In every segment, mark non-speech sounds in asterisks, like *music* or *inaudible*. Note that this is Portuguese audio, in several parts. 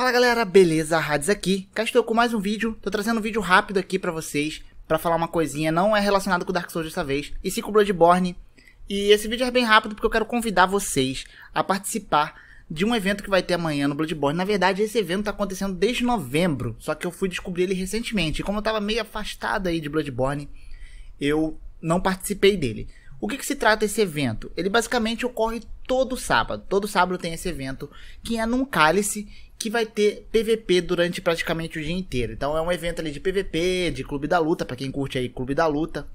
Fala galera, beleza? Hades aqui. Cá estou com mais um vídeo. Tô trazendo um vídeo rápido aqui para vocês, para falar uma coisinha. Não é relacionado com Dark Souls dessa vez, e sim com Bloodborne. E esse vídeo é bem rápido porque eu quero convidar vocês a participar de um evento que vai ter amanhã no Bloodborne. Na verdade, esse evento tá acontecendo desde novembro, só que eu fui descobrir ele recentemente. E como eu tava meio afastado aí de Bloodborne, eu não participei dele. O que, que, se trata esse evento? Ele basicamente ocorre todo sábado. Todo sábado tem esse evento que é num cálice que vai ter PVP durante praticamente o dia inteiro. Então é um evento ali de PVP, de Clube da Luta, para quem curte aí Clube da Luta.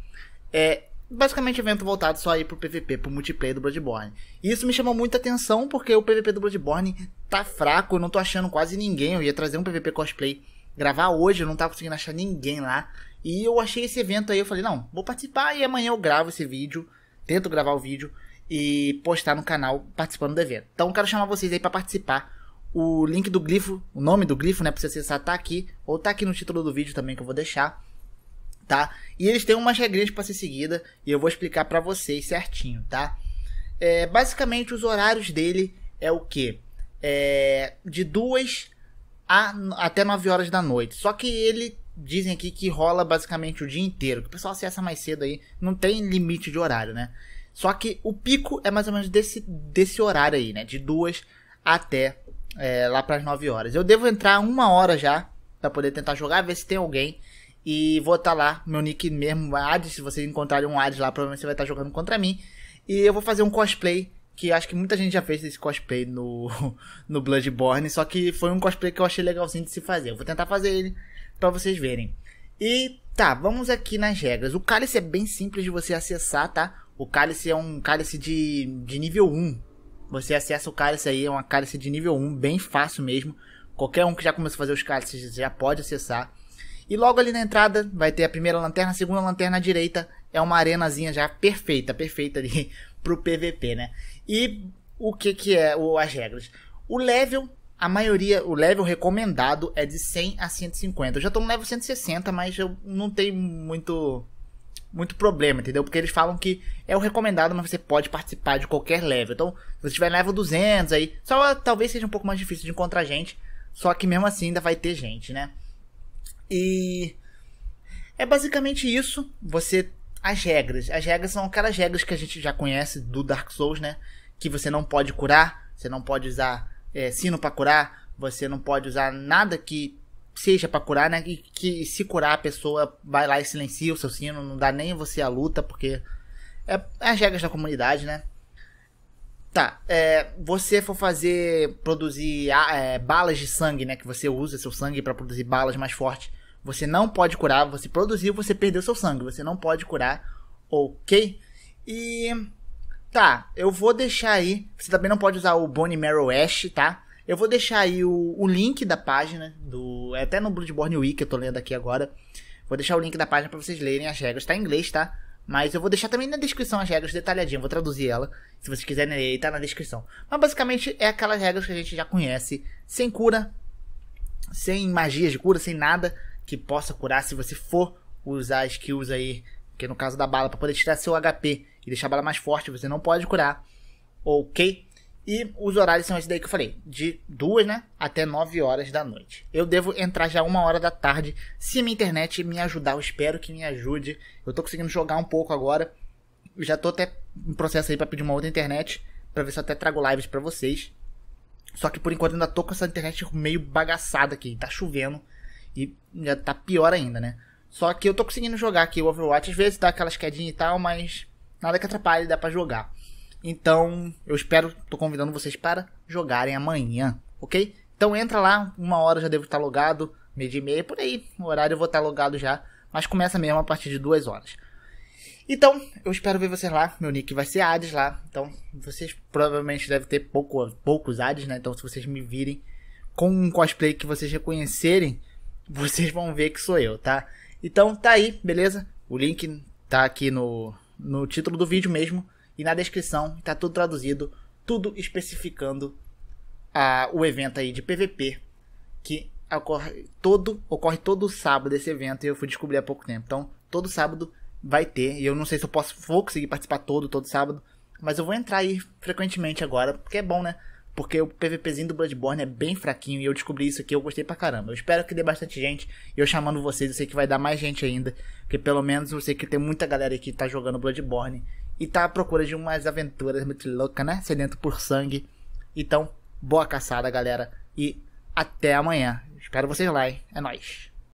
É basicamente evento voltado só aí pro PVP, pro multiplayer do Bloodborne. E isso me chamou muita atenção porque o PVP do Bloodborne tá fraco, eu não tô achando quase ninguém. Eu ia trazer um PVP cosplay gravar hoje, eu não tava conseguindo achar ninguém lá. E eu achei esse evento aí, eu falei, não, vou participar e amanhã eu gravo esse vídeo, tento gravar o vídeo e postar no canal participando do evento. Então quero chamar vocês aí para participar o link do glifo, o nome do glifo, né, pra você acessar, tá aqui, ou tá aqui no título do vídeo também que eu vou deixar, tá? E eles têm umas regrinhas para ser seguida e eu vou explicar para vocês certinho, tá? É, basicamente, os horários dele é o que? É, de 2 a, até 9 horas da noite. Só que ele dizem aqui que rola basicamente o dia inteiro. Que o pessoal acessa mais cedo aí, não tem limite de horário, né? Só que o pico é mais ou menos desse, desse horário aí, né? De 2 até é, lá para as 9 horas. Eu devo entrar uma hora já para poder tentar jogar, ver se tem alguém. E vou estar tá lá, meu nick mesmo, Adi. Se vocês encontrarem um Adi lá, provavelmente você vai estar tá jogando contra mim. E eu vou fazer um cosplay, que acho que muita gente já fez esse cosplay no, *laughs* no Bloodborne. Só que foi um cosplay que eu achei legalzinho de se fazer. Eu vou tentar fazer ele para vocês verem. E tá, vamos aqui nas regras. O cálice é bem simples de você acessar, tá? O cálice é um cálice de, de nível 1, você acessa o cálice aí, é uma cálice de nível 1, bem fácil mesmo. Qualquer um que já começou a fazer os cálices já pode acessar. E logo ali na entrada vai ter a primeira lanterna, a segunda lanterna à direita. É uma arenazinha já perfeita, perfeita ali *laughs* pro PVP, né? E o que que é o, as regras? O level, a maioria, o level recomendado é de 100 a 150. Eu já tô no level 160, mas eu não tenho muito muito problema, entendeu? Porque eles falam que é o recomendado, mas você pode participar de qualquer level. Então, se você tiver level 200 aí, só talvez seja um pouco mais difícil de encontrar gente, só que mesmo assim ainda vai ter gente, né? E é basicamente isso, você as regras. As regras são aquelas regras que a gente já conhece do Dark Souls, né? Que você não pode curar, você não pode usar é, sino para curar, você não pode usar nada que seja para curar, né? E que se curar a pessoa vai lá e silencia o seu sino, não dá nem você a luta, porque é, é as regras da comunidade, né? Tá, é, você for fazer, produzir é, balas de sangue, né? Que você usa seu sangue para produzir balas mais fortes. Você não pode curar, você produziu, você perdeu seu sangue. Você não pode curar, ok? E. Tá, eu vou deixar aí. Você também não pode usar o Bone Marrow Ash, tá? Eu vou deixar aí o, o link da página, do é até no Bloodborne Week, eu tô lendo aqui agora. Vou deixar o link da página para vocês lerem as regras. Tá em inglês, tá? Mas eu vou deixar também na descrição as regras detalhadinho, vou traduzir ela. Se vocês quiserem ler, tá na descrição. Mas basicamente é aquelas regras que a gente já conhece, sem cura, sem magias de cura, sem nada que possa curar se você for usar skills aí, que no caso da bala para poder tirar seu HP e deixar a bala mais forte, você não pode curar. OK? E os horários são esses daí que eu falei, de duas, né, até 9 horas da noite. Eu devo entrar já uma hora da tarde, se a minha internet me ajudar, eu espero que me ajude. Eu tô conseguindo jogar um pouco agora. já tô até em processo aí para pedir uma outra internet, para ver se eu até trago lives para vocês. Só que por enquanto ainda tô com essa internet meio bagaçada aqui, tá chovendo e já tá pior ainda, né? Só que eu tô conseguindo jogar aqui o Overwatch, às vezes dá aquelas quedinhas e tal, mas nada que atrapalhe, dá para jogar. Então, eu espero, tô convidando vocês para jogarem amanhã, ok? Então entra lá, uma hora já devo estar logado, meio dia e meia, por aí, o horário eu vou estar logado já, mas começa mesmo a partir de duas horas. Então, eu espero ver vocês lá, meu nick vai ser Hades lá, então vocês provavelmente devem ter pouco, poucos Hades, né? Então se vocês me virem com um cosplay que vocês reconhecerem, *laughs* vocês vão ver que sou eu, tá? Então tá aí, beleza? O link tá aqui no, no título do vídeo mesmo. E na descrição está tudo traduzido, tudo especificando a, o evento aí de PVP que ocorre todo, ocorre todo sábado esse evento e eu fui descobrir há pouco tempo. Então, todo sábado vai ter. E eu não sei se eu posso, vou conseguir participar todo, todo sábado. Mas eu vou entrar aí frequentemente agora, porque é bom, né? Porque o PVPzinho do Bloodborne é bem fraquinho e eu descobri isso aqui, eu gostei pra caramba. Eu espero que dê bastante gente. E eu chamando vocês, eu sei que vai dar mais gente ainda. Porque pelo menos eu sei que tem muita galera aqui que tá jogando Bloodborne e tá à procura de umas aventuras muito loucas, né? Sedento por sangue. Então, boa caçada, galera. E até amanhã. Espero vocês lá, hein? É nóis.